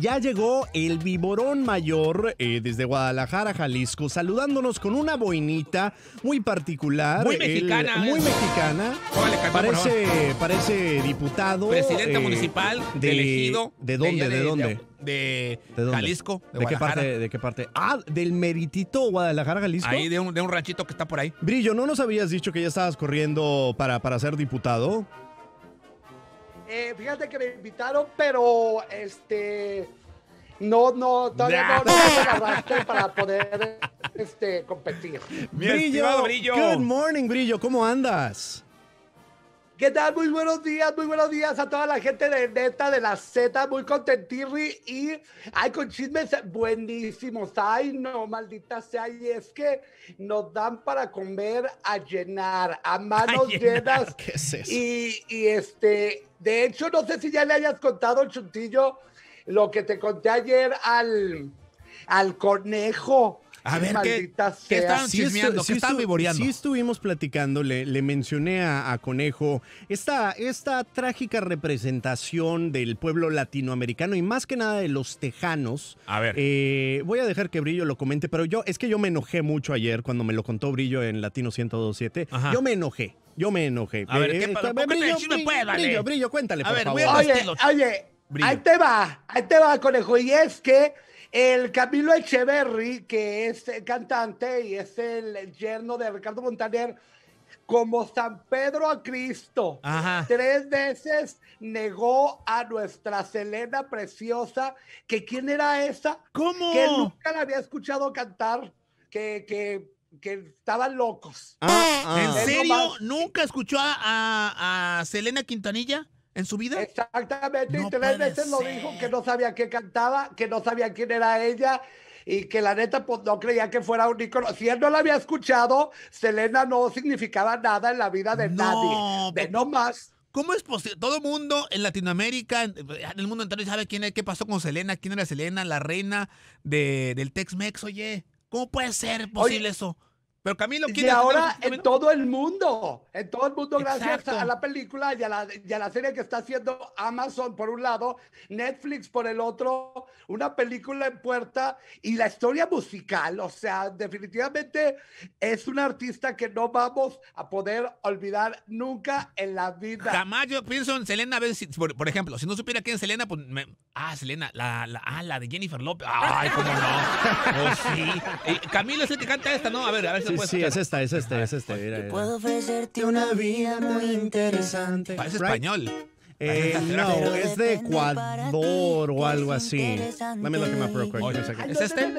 Ya llegó el Viborón Mayor eh, desde Guadalajara, Jalisco, saludándonos con una boinita muy particular. Muy mexicana. muy mexicana. parece, parece diputado. Presidente eh, municipal, de, elegido. ¿De dónde? ¿De, dónde? De, Jalisco. ¿De, qué parte, ¿De qué parte? Ah, del meritito Guadalajara, Jalisco. Ahí, de un, de un ranchito que está por ahí. Brillo, ¿no nos habías dicho que ya estabas corriendo para, para ser diputado? Eh, fíjate que me invitaron, pero este. No, no, todavía no, para poder este, competir. Mi brillo, brillo. Good morning, Brillo. ¿Cómo andas? ¿Qué tal? Muy buenos días, muy buenos días a toda la gente de Neta, de la Z, muy contentirri y hay con chismes buenísimos. Ay, no, maldita sea, y es que nos dan para comer a llenar, a manos llenas. ¿Qué es eso? Y, este, de hecho, no sé si ya le hayas contado, Chuntillo, lo que te conté ayer al, al conejo. A ver, ¿qué, ¿qué están chismeando? ¿Qué vivoreando? Sí estuvimos platicando, le, mencioné a, Conejo esta, esta trágica representación del pueblo latinoamericano y más que nada de los tejanos. A ver. Eh, voy a dejar que Brillo lo comente, pero yo es que yo me enojé mucho ayer cuando me lo contó Brillo en Latino 1027. Yo me enojé. Yo me enojé. A ver, eh, eh, Brillo, brillo, cuéntale, por favor. Oye, Ahí te va, ahí te va, conejo. Y es que el Camilo Echeverry, que es eh, cantante y es el yerno de Ricardo Montaner, como San Pedro a Cristo, tres veces negó a nuestra Selena preciosa, que quién era esa, ¿cómo? Que nunca la había escuchado cantar, que, estaban locos. Ah, ¿En serio? ¿Nunca escuchó a, a Selena Quintanilla? en su vida. Exactamente, y tres veces lo dijo que no sabía qué cantaba, que no sabía quién era ella y que la neta pues, no creía que fuera un ícono. Si él no la había escuchado, Selena no significaba nada en la vida de nadie, de no más. ¿Cómo es posible? Todo el mundo en Latinoamérica, en el mundo entero sabe quién es, qué pasó con Selena, quién era Selena, la reina del Tex-Mex, oye. ¿Cómo puede ser posible eso? Pero Camilo, quiere. y ahora en todo el mundo, en todo el mundo, gracias a la película y a la, serie que está haciendo Amazon por un lado, Netflix por el otro, una película en puerta y la historia musical. O sea, definitivamente es un artista que no vamos a poder olvidar nunca en la vida. Jamás yo pienso Selena, por, ejemplo, si no supiera quién es Selena, pues. ah, Selena, la, la, ah, la de Jennifer López. Ay, cómo no. Pues Camilo es el que canta esta, ¿no? A ver, a ver sí, sí, es esta, es esta, es esta. Mira, mira. Puedo ofrecerte una vía muy interesante. Parece eh, español. no, es de Ecuador o algo así. Dame lo que me aproco. ¿Es este?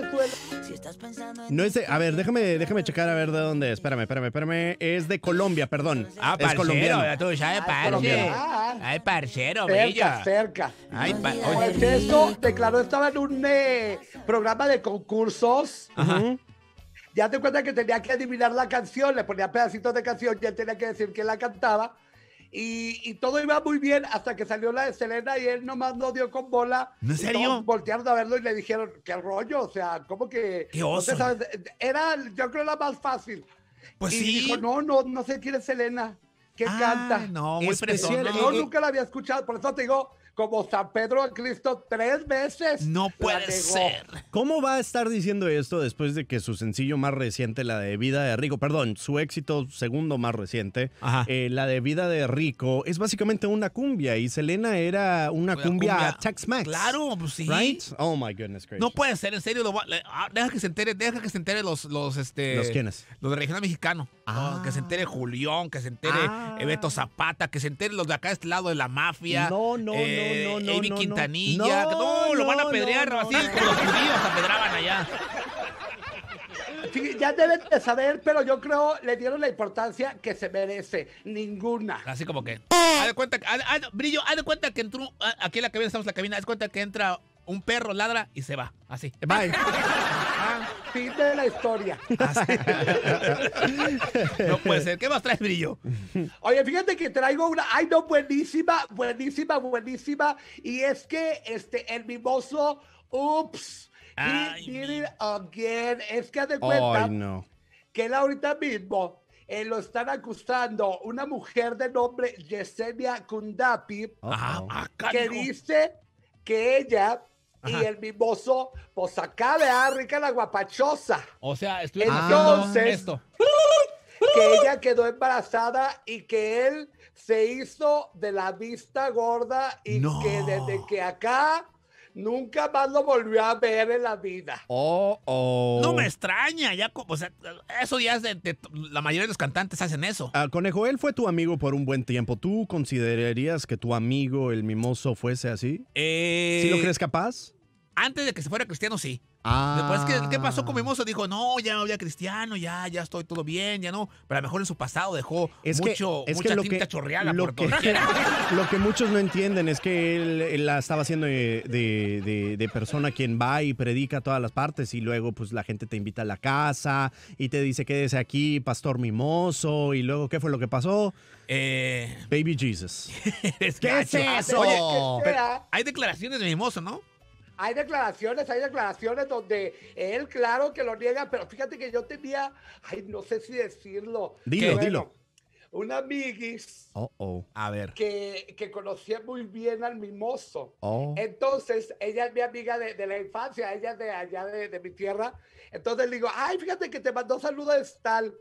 No es de. A ver, déjame, déjame checar a ver de dónde es. Espérame, espérame, espérame. Es de Colombia, perdón. Ah, es Colombiano. Tú sabes, ah, parce. Ay, parcero, Cerca, cerca. Ay, pa Oye. Pues eso, te, claro, estaba en un eh, programa de concursos. Ajá. Ya te cuenta que tenía que adivinar la canción, le ponía pedacitos de canción y él tenía que decir que la cantaba. Y, todo iba muy bien hasta que salió la de Selena y él nomás no dio con bola. ¿En serio? voltearon a verlo y le dijeron, qué rollo, o sea, como que... era, yo creo, la más fácil. Pues y dijo, no, no, no sé quién es Selena que canta. No, especial. Yo eh, eh. nunca la había escuchado, por eso te digo, como San Pedro de Cristo tres veces. No puede ser. ¿Cómo va a estar diciendo esto después de que su sencillo más reciente, la de Vida de Rico, perdón, su éxito segundo más reciente, eh, la de Vida de Rico, es básicamente una cumbia y Selena era una cumbia, a Tex Max. Claro, pues sí. Oh my goodness No puede ser, en serio, ah, deja que se entere, deja que se entere los los este ¿Los quiénes? Los de regional mexicano. Ah. Oh, que se entere Julián, que se entere ah. Eh, Beto ah. Zapata, que se enteren los de acá este lado de la mafia. No, no, eh, no, no, no. Amy no, Quintanilla. No, no, lo van a pedrear así como los judíos apedraban allá. ya deben de saber, pero yo creo le dieron la importancia que se merece. Ninguna. Así como que. Haz de cuenta, brillo, haz de cuenta que entró. Ah, aquí en la cabina estamos en la cabina. Haz de cuenta que entra un perro, ladra y se va. Así. Bye. de la historia. no puede ser. ¿Qué más traes, Brillo? Oye, fíjate que traigo una. Ay, no, buenísima, buenísima, buenísima. Y es que este, el mimoso, ups, he it again. Es que de cuenta que él ahorita mismo eh, lo están acusando una mujer de nombre Yesenia Kundapi, ah, ah, que dice que ella y el mimoso, pues acá vea, rica la guapachosa. O sea, estoy entonces esto. que ella quedó embarazada y que él se hizo de la vista gorda y que desde que acá Nunca más lo volvió a ver en la vida. Oh, oh. No me extraña, ya como, o sea, eso ya es de, la mayoría de los cantantes hacen eso. Al ah, Conejo, él fue tu amigo por un buen tiempo. ¿Tú considerarías que tu amigo, el mimoso, fuese así? Eh... ¿Sí lo crees capaz? Antes de que se fuera cristiano, sí. Después, ¿qué, ¿qué ah. pasó con Mimoso? Dijo, no, ya no había cristiano, ya, ya estoy todo bien, ya no. Pero a lo mejor en su pasado dejó es mucho, es mucha que lo que, lo que muchos no entienden es que él, la estaba haciendo de, de, persona quien va y predica todas las partes y luego pues la gente te invita a la casa y te dice, quédese aquí, pastor Mimoso. Y luego, ¿qué fue lo que pasó? Eh... Baby Jesus. ¿Qué es eso? Oye, hay declaraciones de Mimoso, ¿no? hay declaraciones, hay declaraciones donde él, claro que lo niega, pero fíjate que yo tenía, ay, no sé si decirlo. Dilo, dilo. Una amiguis oh, oh. A ver. Que, que, conocía muy bien al mimoso. Oh. Entonces, ella es mi amiga de, la infancia, ella es de allá de, mi tierra. Entonces le digo, ay, fíjate que te mandó saludos tal.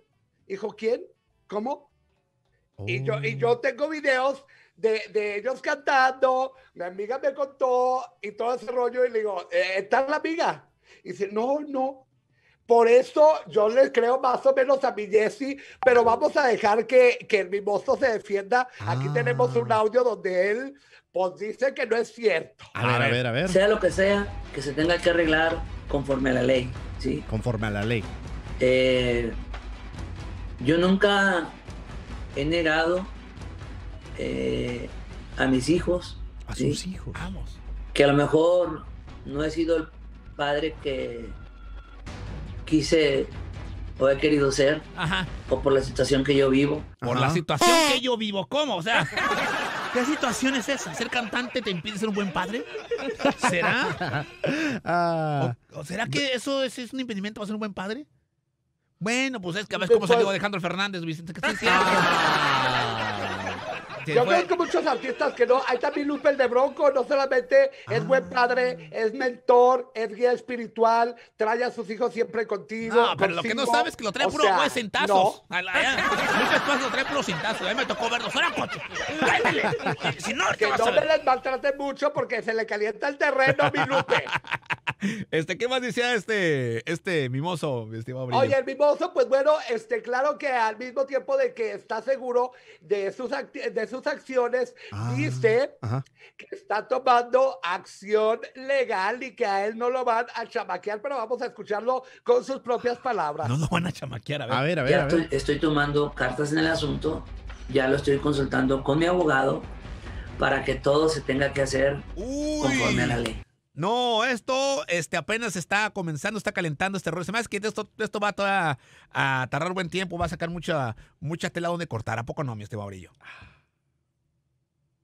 Hijo, ¿quién? ¿Cómo? Y, yo, y oh. yo tengo videos de, de, ellos cantando, mi amiga me contó y todo ese rollo y le digo, eh, ¿está la amiga? Y dice, no, no. Por eso yo les creo más o menos a mi Jesse, pero vamos a dejar que, que el mimoso se defienda. Aquí ah. tenemos un audio donde él pues dice que no es cierto. A ver, a ver, a ver. Sea lo que sea, que se tenga que arreglar conforme a la ley, ¿sí? Conforme a la ley. Eh, yo nunca he negado eh, a mis hijos. A sus hijos. Que a lo mejor no he sido el padre que quise o he querido ser. O por la situación que yo vivo. Por la situación que yo vivo, ¿cómo? O sea. ¿Qué situación es esa? ¿Ser cantante te impide ser un buen padre? ¿Será? ¿O, ah. será que eso es un impedimento para ser un buen padre? Bueno, pues es que a veces cómo salió Alejandro Fernández, Vicente. ¿Qué Yo ah. creo que muchos artistas que no, está también Lupe el de Bronco, no solamente es buen ah. padre, es mentor, es guía espiritual, trae a sus hijos siempre contigo. No, pero lo que no sabes es que lo trae puro güey a No. Lupe lo trae puro sentazo, a mí me tocó verlo, fuera coche! Si no, que no me les maltrate mucho porque se le calienta el terreno, mi Lupe. Este, ¿qué más decía este, este mimoso, mi estimado Brillo? Oye, el mimoso, pues bueno, este, claro que al mismo tiempo de que está seguro de sus, de sus acciones, ah, dice que está tomando acción legal y que a él no lo van a chamaquear, pero vamos a escucharlo con sus propias palabras. No lo van a chamaquear, a ver, a ver, Estoy, tomando cartas en el asunto, ya lo estoy consultando con mi abogado para que todo se tenga que hacer conforme a la ley. No, esto este, apenas está comenzando, está calentando este rollo. Se me hace que esto, esto va a, tardar buen tiempo, va a sacar mucha, mucha tela donde cortar. ¿A poco no, mi este Baurillo? Ah,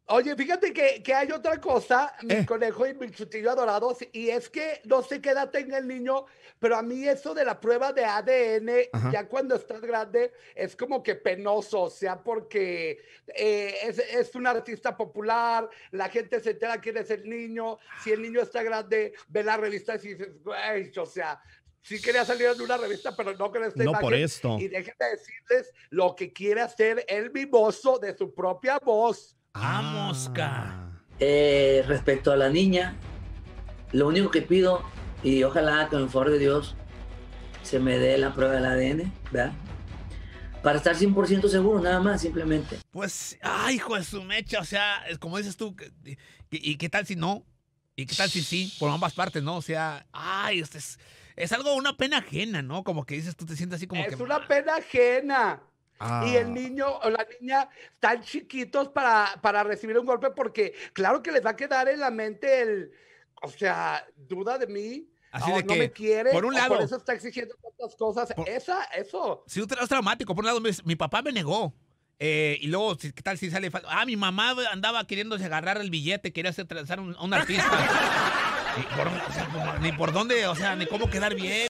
Oye, fíjate que, que, hay otra cosa, mi eh. conejo y mi chutillo adorados, y es que no sé qué edad tenga el niño, pero a mí eso de la prueba de ADN, ya cuando estás grande, es como que penoso, o sea, porque eh, es, es, un artista popular, la gente se entera quién es el niño, si el niño está grande, ve la revista y dices, o sea, sí quería salir en una revista, pero no con esta no por esto. Y déjenme decirles lo que quiere hacer el mimoso de su propia voz. A mosca. Ah. Eh, respecto a la niña, lo único que pido, y ojalá con el favor de Dios se me dé la prueba del ADN, ¿verdad? Para estar 100% seguro, nada más, simplemente. Pues, ay, hijo de su mecha, o sea, como dices tú, ¿y, qué tal si no? ¿Y qué tal si sí? Por ambas partes, ¿no? O sea, ay, este es, algo, una pena ajena, ¿no? Como que dices, tú te sientes así como que... Es una pena ajena. Y el ah. niño o la niña están chiquitos para, recibir un golpe porque claro que les va a quedar en la mente el, o sea, duda de mí. Así oh, de que, no me quiere, por un lado, por eso está exigiendo tantas cosas. Esa, eso. Sí, es traumático. Por un lado, mi, papá me negó. Eh, y luego, ¿qué tal si sale Ah, mi mamá andaba queriéndose agarrar el billete, quería hacer trazar un, artista. ni por dónde, o sea, ni cómo quedar bien.